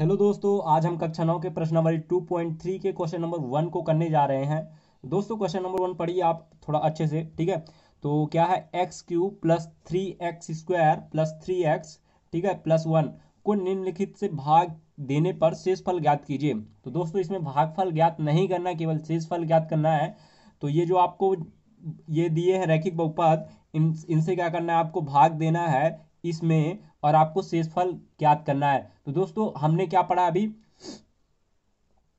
Hello दोस्तों आज हम कक्षा नौ के प्रश्नावली 2.3 के क्वेश्चन नंबर वन को करने जा रहे हैं दोस्तों क्वेश्चन नंबर वन पढ़िए आप थोड़ा अच्छे से ठीक है तो क्या है X cube plus three x square plus three X ठीक है प्लस वन को निम्नलिखित से भाग देने पर शेषफल ज्ञात कीजिए तो दोस्तों इसमें भागफल ज्ञात नहीं करना केवल शेषफल ज्ञात करना है तो ये जो आपको ये दिए हैं रैखिक बहुपद इन इनसे क्या करना है आपको भाग देना है इसमें और आपको शेषफल ज्ञात करना है तो दोस्तों हमने क्या पढ़ा अभी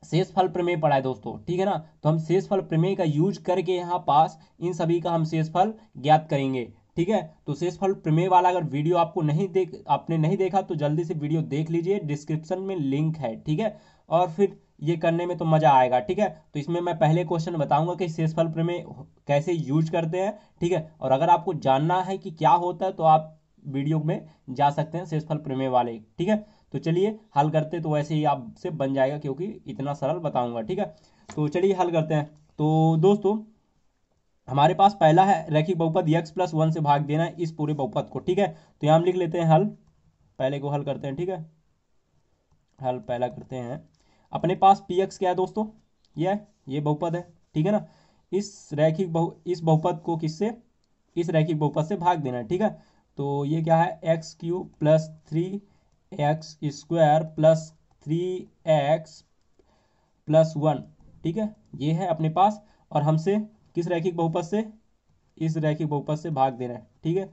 शेषफल प्रमेय पढ़ा है दोस्तों ठीक है ना तो हम शेषफल प्रमेय का यूज करके यहाँ पास इन सभी का हम शेषफल ज्ञात करेंगे ठीक है तो शेषफल प्रमेय वाला अगर वीडियो आपको नहीं देख आपने नहीं देखा तो जल्दी से वीडियो देख लीजिए डिस्क्रिप्शन में लिंक है ठीक है और फिर ये करने में तो मजा आएगा ठीक है तो इसमें मैं पहले क्वेश्चन बताऊंगा कि शेषफल प्रमेय कैसे यूज करते हैं ठीक है और अगर आपको जानना है कि क्या होता है तो आप वीडियो में जा सकते हैं शेषफल प्रमेय वाले ठीक है तो चलिए हल करते तो वैसे ही आपसे बन जाएगा क्योंकि इतना सरल बताऊंगा ठीक है तो चलिए हल करते हैं तो दोस्तों हमारे पास पहला है रैखिक बहुपद यक्स प्लस वन से भाग देना है इस पूरे बहुपद को ठीक है तो यहां हम लिख लेते हैं हल पहले को हल करते हैं ठीक है हल पहला करते हैं अपने पास पी एक्स क्या है दोस्तों ये, ये बहुपद है ठीक है ना इस रैखिक बहु इस बहुपद को किससे इस रैखिक बहुपद से भाग देना है ठीक है तो ये क्या है X cube plus three x square plus three x plus one ठीक है ये है अपने पास और हमसे किस रैखिक बहुपद से इस रैखिक बहुपद से भाग देना है ठीक है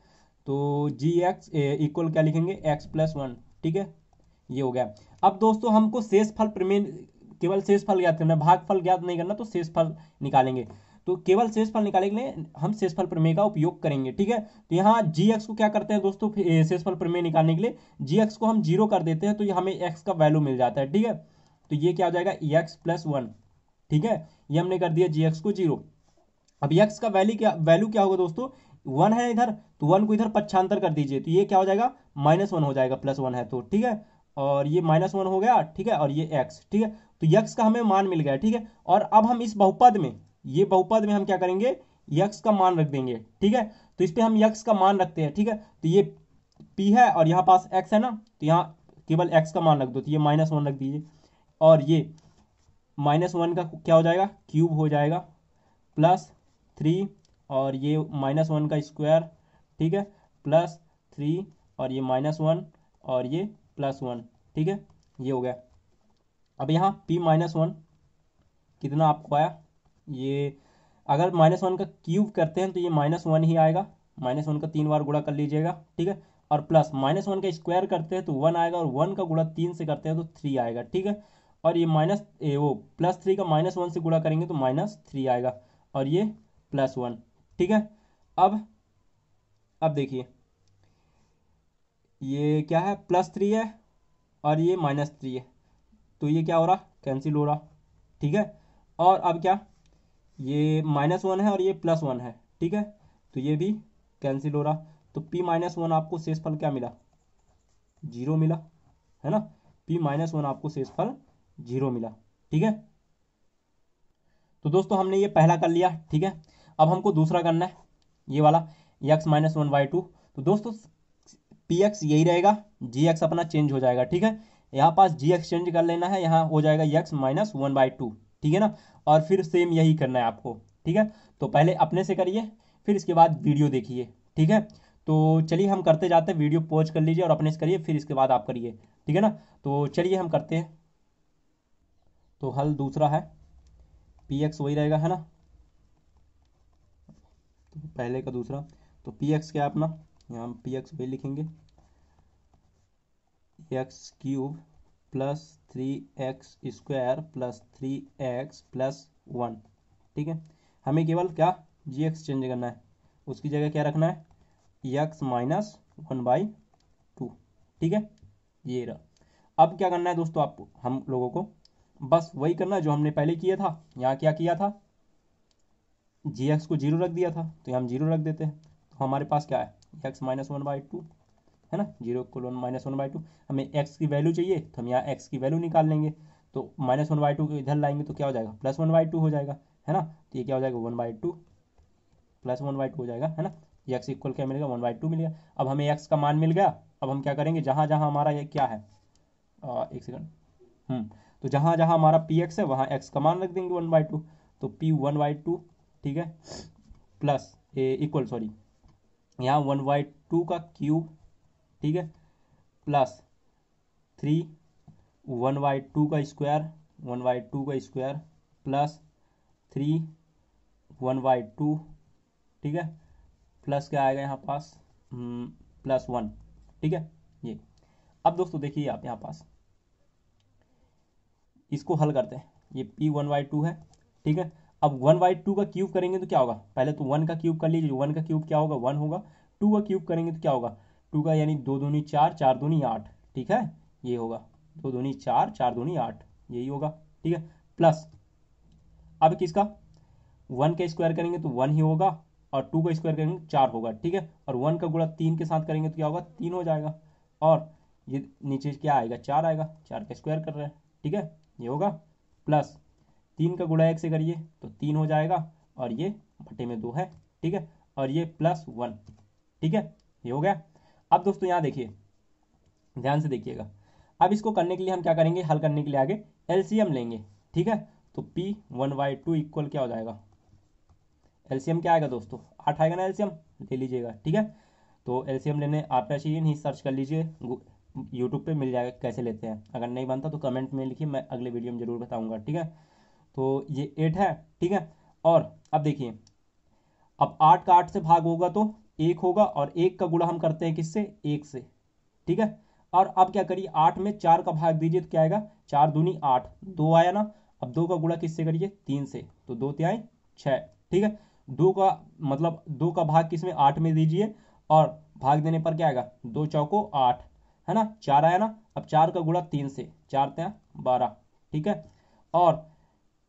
तो जी एक्स इक्वल क्या लिखेंगे एक्स प्लस वन ठीक है ये हो गया अब दोस्तों हमको शेष फल प्रमेय केवल शेष फल ज्ञात करना भाग फल ज्ञात नहीं करना तो शेष फल निकालेंगे तो केवल शेषफल निकालने के लिए हम शेषफल प्रमेय का उपयोग करेंगे ठीक है तो यहाँ जी एक्स को क्या करते हैं दोस्तों शेषफल प्रमेय निकालने के लिए जी एक्स को हम जीरो कर देते हैं तो हमें एक्स का वैल्यू मिल जाता है ठीक है तो ये क्या हो जाएगा एक्स प्लस वन ठीक है ये हमने कर दिया जी एक्स को जीरो अब एक्स e का वैल्यू क्या वैल्यू क्या होगा दोस्तों वन है इधर तो वन को इधर पच्छांतर कर दीजिए तो ये क्या हो जाएगा माइनस वन हो जाएगा प्लस वन है तो ठीक है और ये माइनस वन हो गया ठीक है और ये एक्स ठीक है तो यक्स e का हमें मान मिल गया ठीक है और अब हम इस बहुपद में ये बहुपद में हम क्या करेंगे यक्स का मान रख देंगे ठीक है तो इस पर हम यक्स का मान रखते हैं ठीक है तो ये पी है और यहाँ पास एक्स है ना तो यहाँ केवल एक्स का मान रख दो तो ये माइनस वन रख दीजिए और ये माइनस वन का क्या हो जाएगा क्यूब हो जाएगा प्लस थ्री और ये माइनस वन का स्क्वायर ठीक है प्लस थ्री और ये माइनस वन और ये प्लस वन ठीक है ये हो गया अब यहाँ पी माइनस वन कितना आपको आया ये अगर माइनस वन का क्यूब करते हैं तो ये माइनस वन ही आएगा माइनस वन का तीन बार गुड़ा कर लीजिएगा ठीक है और प्लस माइनस वन का स्क्वायर करते हैं तो वन आएगा और वन का गुड़ा तीन से करते हैं तो थ्री आएगा ठीक है और ये माइनस वो प्लस थ्री का माइनस वन से गुड़ा करेंगे तो माइनस थ्री आएगा और ये प्लस वन ठीक है अब अब देखिए ये क्या है प्लस थ्री है और ये माइनस थ्री है तो ये क्या हो रहा कैंसिल हो रहा ठीक है और अब क्या ये माइनस वन है और ये प्लस वन है ठीक है तो ये भी कैंसिल हो रहा तो पी माइनस वन आपको शेषफल क्या मिला जीरो मिला है ना पी माइनस वन आपको शेषफल जीरो मिला ठीक है तो दोस्तों हमने ये पहला कर लिया ठीक है अब हमको दूसरा करना है ये वाला X minus one by two तो दोस्तों पी एक्स यही रहेगा जी एक्स अपना चेंज हो जाएगा ठीक है यहाँ पास जी एक्स चेंज कर लेना है यहाँ हो जाएगा X minus one by two ठीक है ना और फिर सेम यही करना है आपको ठीक है तो पहले अपने से करिए फिर इसके बाद वीडियो देखिए ठीक है तो चलिए हम करते जाते हैं वीडियो पॉज कर लीजिए और अपने से करिए फिर इसके बाद आप करिए ठीक है ना तो चलिए हम करते हैं तो हल दूसरा है पी एक्स वही रहेगा है ना तो पहले का दूसरा तो पी एक्स क्या अपना यहाँ पी एक्स वही लिखेंगे X cube plus three x square plus three x plus one ठीक है हमें केवल क्या जी एक्स चेंज करना है उसकी जगह क्या रखना है X minus one by two ठीक है ये रहा अब क्या करना है दोस्तों आपको हम लोगों को बस वही करना है जो हमने पहले किया था यहाँ क्या किया था जी एक्स को जीरो रख दिया था तो हम जीरो रख देते हैं तो हमारे पास क्या है X minus one by two है ना zero colon minus one by two हमें एक्स की वैल्यू चाहिए तो हम यहाँ एक्स की वैल्यू निकाल लेंगे तो माइनस वन बाई टू को इधर लाएंगे तो क्या हो जाएगा प्लस वन बाई टू हो जाएगा है ना तो ये क्या हो जाएगा one by two plus one by two हो जाएगा है ना एक्स इक्वल क्या मिलेगा वन बाई टू मिलेगा अब हमें एक्स का मान मिल गया अब हम क्या करेंगे जहाँ जहाँ हमारा ये क्या है आ, एक सेकंड हम्म, तो जहाँ जहाँ हमारा पी एक्स है वहाँ एक्स का मान रख देंगे वन बाई टू तो पी वन बाई टू ठीक है प्लस ए इक्वल सॉरी यहाँ वन बाई टू का क्यूब ठीक है plus three one by two का स्क्वायर वन बाई टू का square plus three one by two ठीक है प्लस क्या आएगा यहाँ पास प्लस hmm, वन ठीक है ये अब दोस्तों देखिए आप यहाँ पास इसको हल करते हैं ये पी वन बाई टू है ठीक है अब वन बाई टू का क्यूब करेंगे तो क्या होगा पहले तो वन का क्यूब कर लीजिए वन का क्यूब क्या होगा वन होगा टू का क्यूब करेंगे तो क्या होगा टू का यानी दो दूनी चार चार दूनी आठ ठीक है ये होगा दो दूनी चार चार दूनी आठ यही होगा ठीक है प्लस अब किसका वन का स्क्वायर करेंगे तो वन ही होगा और टू का स्क्वायर करेंगे तो चार होगा ठीक है और वन का गुणा तीन के साथ करेंगे तो क्या होगा तीन हो जाएगा और ये नीचे क्या आएगा चार आएगा चार का स्क्वायर कर रहे हैं ठीक है ये होगा प्लस तीन का गुणा एक से करिए तो तीन हो जाएगा और ये बटे में दो है ठीक है और ये प्लस वन ठीक है ये हो गया अब दोस्तों यहाँ देखिए ध्यान से देखिएगा अब इसको करने के लिए हम क्या करेंगे हल करने के लिए आगे एलसीएम लेंगे ठीक है तो P one by two equal क्या हो जाएगा एलसीएम क्या आएगा दोस्तों आठ आएगा ना एलसीएम ले लीजिएगा ठीक है तो एलसीएम लेने आप ऐसे ही सर्च कर लीजिए यूट्यूब पे मिल जाएगा कैसे लेते हैं अगर नहीं बनता तो कमेंट में लिखिए मैं अगले वीडियो में ज़रूर बताऊंगा ठीक है तो ये एट है ठीक है और अब देखिए अब आठ का आठ से भाग होगा तो एक होगा और एक का गुणा हम करते हैं किससे एक से ठीक है और अब क्या करिए आठ में चार का भाग दीजिए तो क्या आएगा चार दूनी आठ दो आया ना अब दो का गुणा किससे करिए तीन से तो दो त्याए छः ठीक है दो का मतलब दो का भाग किस में आठ में दीजिए और भाग देने पर क्या आएगा दो चौको आठ है ना चार आया ना अब चार का गुणा तीन से चार त्या बारह ठीक है और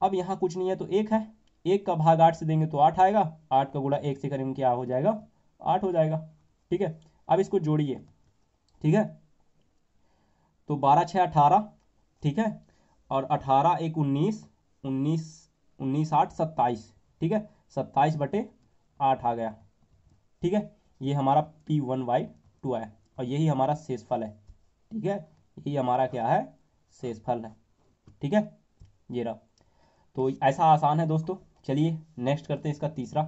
अब यहाँ कुछ नहीं है तो एक है एक का भाग आठ से देंगे तो आठ आएगा आठ का गुणा एक से करेंगे तो क्या हो जाएगा आठ हो जाएगा ठीक है अब इसको जोड़िए ठीक है तो बारह छः अठारह ठीक है और अठारह एक उन्नीस उन्नीस उन्नीस आठ सत्ताईस ठीक है सत्ताईस बटे आठ आ गया ठीक है ये हमारा पी वन वाई टू आया और यही हमारा शेषफल है ठीक है यही हमारा क्या है शेषफल है ठीक है ये रहा तो ऐसा आसान है दोस्तों चलिए नेक्स्ट करते हैं इसका तीसरा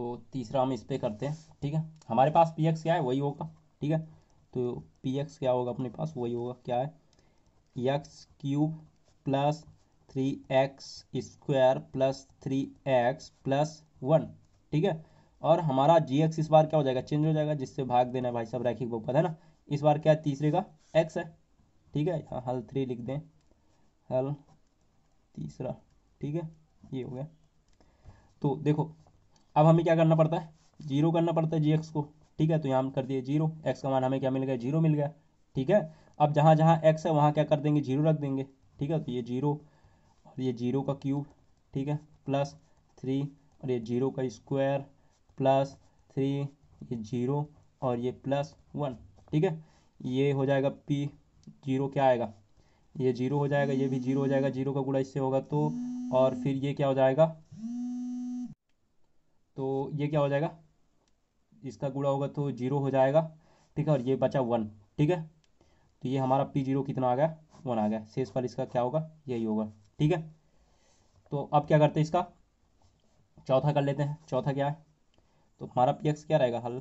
तो तीसरा हम इस पर करते हैं ठीक है हमारे पास पी एक्स क्या है वही होगा ठीक है तो पी एक्स क्या होगा अपने पास वही होगा क्या है x cube plus three x square plus three x plus one ठीक है और हमारा जी एक्स इस बार क्या हो जाएगा चेंज हो जाएगा जिससे भाग देना है भाई साहब रैखिक बहुपद है ना इस बार क्या है तीसरे का एक्स है ठीक है यहाँ हल थ्री लिख दें हल तीसरा ठीक है ये हो गया तो देखो अब हमें क्या करना पड़ता है जीरो करना पड़ता है जी एक्स को ठीक है तो यहाँ कर दिए जीरो एक्स का मान हमें क्या मिल गया जीरो मिल गया ठीक है अब जहाँ जहाँ एक्स है वहाँ क्या कर देंगे जीरो रख देंगे ठीक है तो ये जीरो और ये जीरो का क्यूब ठीक है प्लस थ्री और ये जीरो का स्क्वायर प्लस थ्री ये जीरो और ये प्लस वन ठीक है ये हो जाएगा पी जीरो क्या आएगा ये जीरो हो जाएगा ये भी जीरो हो जाएगा जीरो का गुड़ा इससे होगा तो और फिर ये क्या हो जाएगा तो ये क्या हो जाएगा इसका गुड़ा होगा तो जीरो हो जाएगा ठीक है और ये बचा वन ठीक है तो ये हमारा पी जीरो कितना आ गया वन आ गया शेष पर इसका क्या होगा यही होगा ठीक है तो अब क्या करते हैं इसका चौथा कर लेते हैं चौथा क्या है तो हमारा पी एक्स क्या रहेगा हल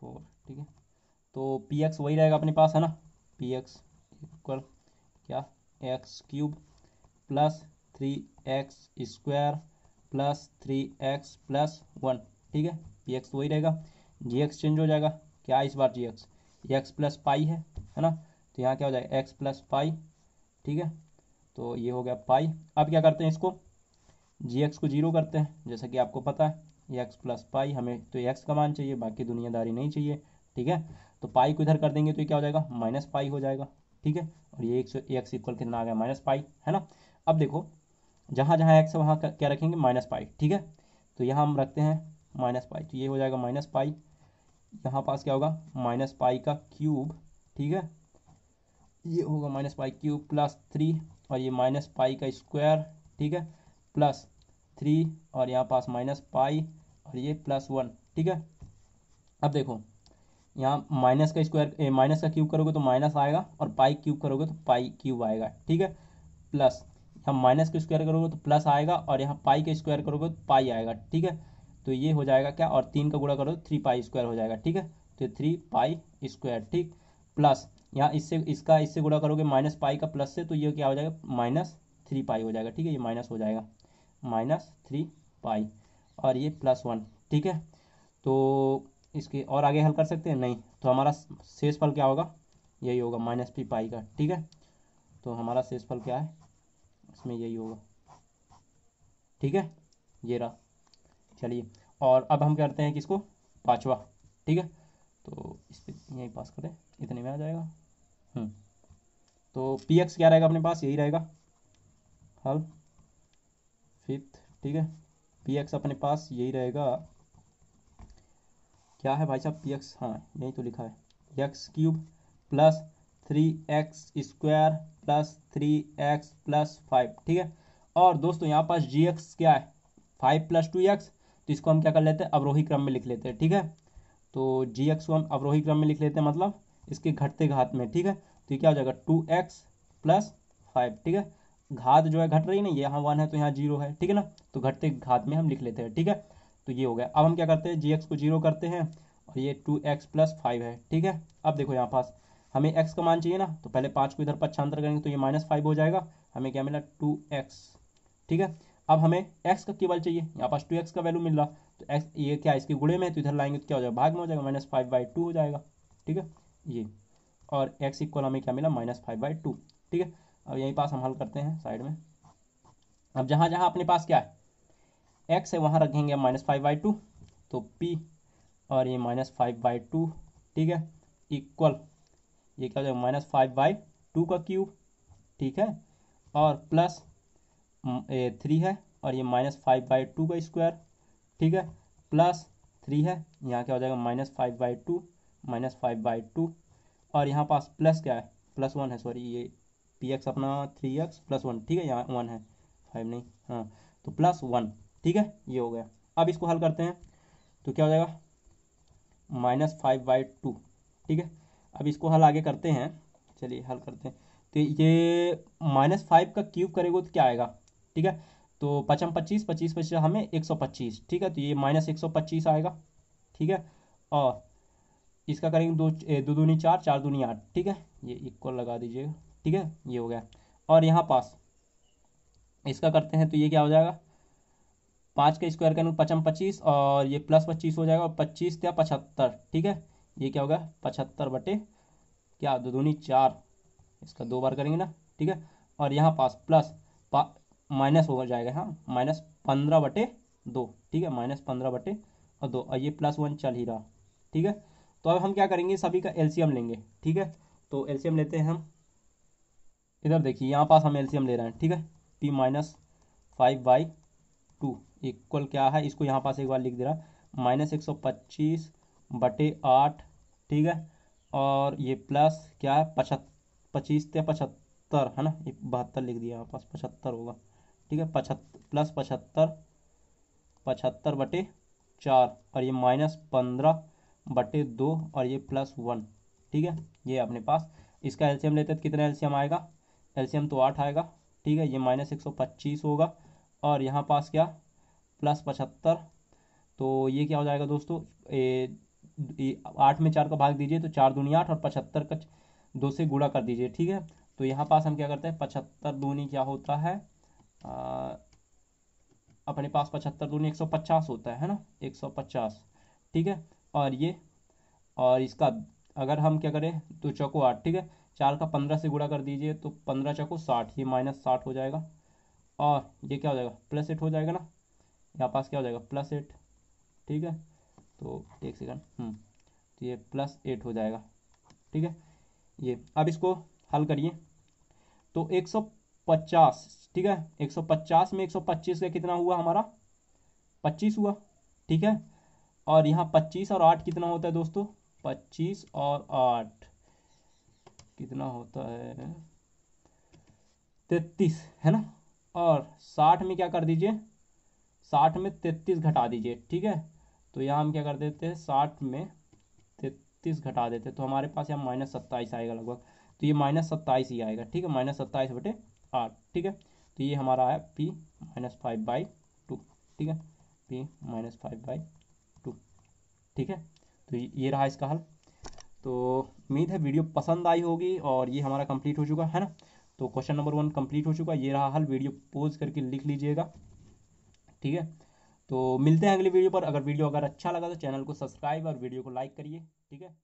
फोर ठीक है तो पी एक्स वही रहेगा अपने पास है ना पी एक्स इक्वल क्या X cube plus three x square plus three x plus one ठीक है पी एक्स तो वही रहेगा जी एक्स चेंज हो जाएगा क्या इस बार G X X plus pi है है ना तो यहाँ क्या हो जाएगा एक्स प्लस पाई ठीक है तो ये हो गया पाई अब क्या करते हैं इसको जी एक्स को जीरो करते हैं जैसा कि आपको पता है एक्स प्लस पाई हमें तो एक्स का मान चाहिए बाकी दुनियादारी नहीं चाहिए ठीक है तो पाई को इधर कर देंगे तो ये क्या हो जाएगा माइनस पाई हो जाएगा ठीक है और ये एक्स एक्स इक्वल कितना आ गया माइनस पाई है ना अब देखो जहाँ जहाँ एक्स है वहाँ क्या रखेंगे माइनस पाई ठीक है तो यहाँ हम रखते हैं माइनस पाई तो ये हो जाएगा माइनस पाई यहाँ पास क्या होगा माइनस पाई का क्यूब ठीक है ये होगा minus pi cube plus three और ये माइनस पाई का स्क्वायर ठीक है प्लस थ्री और यहाँ पास माइनस पाई और ये प्लस वन ठीक है अब देखो यहाँ माइनस का स्क्वायर माइनस का क्यूब करोगे तो माइनस आएगा और पाई क्यूब करोगे तो पाई क्यूब आएगा ठीक है प्लस यहाँ माइनस का स्क्वायर करोगे तो प्लस आएगा और यहाँ पाई का स्क्वायर करोगे तो पाई आएगा ठीक है तो ये हो जाएगा क्या और तीन का गुणा करो तो थ्री पाई स्क्वायर हो जाएगा ठीक है तो थ्री पाई स्क्वायर ठीक प्लस यहाँ इससे इसका इससे गुणा करोगे माइनस पाई का प्लस से तो ये क्या हो जाएगा माइनस थ्री पाई हो जाएगा ठीक है ये माइनस हो जाएगा माइनस थ्री पाई और ये प्लस वन ठीक है तो इसके और आगे हल कर सकते हैं नहीं तो हमारा शेष फल क्या होगा यही होगा माइनस थ्री पाई का ठीक है तो हमारा शेष फल क्या है इसमें यही होगा ठीक है ये रहा चलिए और अब हम करते हैं किसको पाँचवा ठीक है तो इस पर यहीं पास करें इतने में आ जाएगा हम्म। तो पी एक्स क्या रहेगा अपने पास यही रहेगा हल फिफ्थ ठीक है पी एक्स अपने पास यही रहेगा क्या है भाई साहब पी एक्स हाँ यही तो लिखा है x cube plus three x square plus three x plus five ठीक है और दोस्तों यहाँ पास जी एक्स क्या है फाइव प्लस टू एक्स तो इसको हम क्या कर लेते हैं अवरोही क्रम में लिख लेते हैं ठीक है तो जी एक्स को हम अवरोही क्रम में लिख लेते हैं मतलब इसके घटते घात में ठीक है तो ये क्या हो जाएगा टू एक्स प्लस फाइव ठीक है घात जो है घट रही ना यहाँ वन है तो यहाँ जीरो है ठीक है ना तो घटते घात में हम लिख लेते हैं ठीक है तो ये हो गया अब हम क्या करते हैं जी एक्स को जीरो करते हैं और ये टू एक्स प्लस फाइव है ठीक है अब देखो यहाँ पास हमें एक्स का मान चाहिए ना तो पहले पाँच को इधर पच्छांतर करेंगे तो ये माइनस फाइव हो जाएगा हमें क्या मिला टू एक्स ठीक है अब हमें एक्स का केवल चाहिए यहाँ पास टू एक्स का वैल्यू मिल रहा तो एक्स ये क्या इसके गुड़े में तो इधर लाएंगे तो क्या हो जाएगा भाग में हो जाएगा माइनस फाइव बाई टू हो जाएगा ठीक है ये और एक्स इक्वल हमें क्या मिला माइनस फाइव बाई टू ठीक है अब यहीं पास हम हल करते हैं साइड में अब जहाँ जहाँ अपने पास क्या है एक्स है वहाँ रखेंगे माइनस फाइव बाई टू तो पी और ये माइनस फाइव बाई टू ठीक है इक्वल ये क्या हो जाएगा माइनस फाइव बाई टू का क्यूब ठीक है और प्लस थ्री mm, है और ये माइनस फाइव बाई टू का स्क्वायर ठीक है प्लस थ्री है यहाँ क्या हो जाएगा minus five by two minus five by two और यहाँ पास प्लस क्या है प्लस वन है सॉरी ये पी एक्स अपना थ्री एक्स प्लस वन ठीक है यहाँ वन है फाइव नहीं हाँ तो प्लस वन ठीक है ये हो गया अब इसको हल करते हैं तो क्या हो जाएगा माइनस फाइव बाई टू ठीक है अब इसको हल आगे करते हैं चलिए हल करते हैं तो ये माइनस फाइव का क्यूब करेगा तो क्या आएगा ठीक है तो पचम पच्चीस पच्चीस पच्चीस हमें एक सौ पच्चीस ठीक है तो ये माइनस एक सौ पच्चीस आएगा ठीक है और इसका करेंगे दो दो दूनी चार चार दूनी आठ ठीक है ये इक्वल लगा दीजिएगा ठीक है ये हो गया और यहाँ पास इसका करते हैं तो ये क्या हो जाएगा पाँच का स्क्वायर करेंगे पचम पच्चीस और ये प्लस पच्चीस हो जाएगा और पच्चीस या पचहत्तर ठीक है ये क्या होगा पचहत्तर बटे क्या दो दूनी चार इसका दो बार करेंगे ना ठीक है और यहाँ पास प्लस पा, माइनस हो जाएगा हाँ माइनस पंद्रह बटे दो ठीक है माइनस पंद्रह बटे और दो और ये प्लस वन चल ही रहा ठीक है तो अब हम क्या करेंगे सभी का एलसीएम लेंगे ठीक है तो एलसीएम लेते हैं हम इधर देखिए यहाँ पास हम एलसीएम ले रहे हैं ठीक है p minus five by two equal क्या है इसको यहाँ पास एक बार लिख दे रहा माइनस एक सौ पच्चीस बटे आठ ठीक है और ये प्लस क्या है पचहत्तर पच्चीस या पचहत्तर है ना बहत्तर लिख दिया हमारे पास पचहत्तर होगा ठीक है पचहत्तर प्लस पचहत्तर पचहत्तर बटे चार और ये माइनस पंद्रह बटे दो और ये प्लस वन ठीक है ये अपने पास इसका एलसीएम लेते हैं तो कितना एलसीएम आएगा एलसीएम तो आठ आएगा ठीक है ये माइनस एक सौ पच्चीस होगा और यहाँ पास क्या प्लस पचहत्तर तो ये क्या हो जाएगा दोस्तों आठ में चार का भाग दीजिए तो चार दूनी आठ और पचहत्तर का दो से गुड़ा कर दीजिए ठीक है तो यहाँ पास हम क्या करते हैं पचहत्तर दूनी क्या होता है आ, अपने पास पचहत्तर दूनी एक सौ पचास होता है है ना एक सौ पचास ठीक है और ये और इसका अगर हम क्या करें तो चौको आठ ठीक है चार का पंद्रह से गुड़ा कर दीजिए तो पंद्रह चौको साठ ये माइनस साठ हो जाएगा और ये क्या हो जाएगा प्लस एट हो जाएगा ना यहाँ पास क्या हो जाएगा प्लस एट ठीक है तो एक सेकंड हम्म, तो ये प्लस एट हो जाएगा ठीक है ये अब इसको हल करिए तो 150 ठीक है 150 में 125 का कितना हुआ हमारा 25 हुआ ठीक है और यहाँ 25 और 8 कितना होता है दोस्तों 25 और 8 कितना होता है 33 है ना और 60 में क्या कर दीजिए 60 में 33 घटा दीजिए ठीक है तो यहाँ हम क्या कर देते हैं साठ में तैतीस घटा देते तो हमारे पास यहाँ माइनस सत्ताईस आएगा लगभग तो ये माइनस सत्ताईस ही आएगा ठीक है माइनस सत्ताईस बटे आठ ठीक है तो ये हमारा आया p minus five by two ठीक है p minus five by two ठीक है तो ये रहा इसका हल तो उम्मीद है वीडियो पसंद आई होगी और ये हमारा कंप्लीट हो चुका है ना तो क्वेश्चन नंबर वन कंप्लीट हो चुका ये रहा हल वीडियो पोज करके लिख लीजिएगा ठीक है तो मिलते हैं अगली वीडियो पर अगर वीडियो अगर अच्छा लगा तो चैनल को सब्सक्राइब और वीडियो को लाइक करिए ठीक है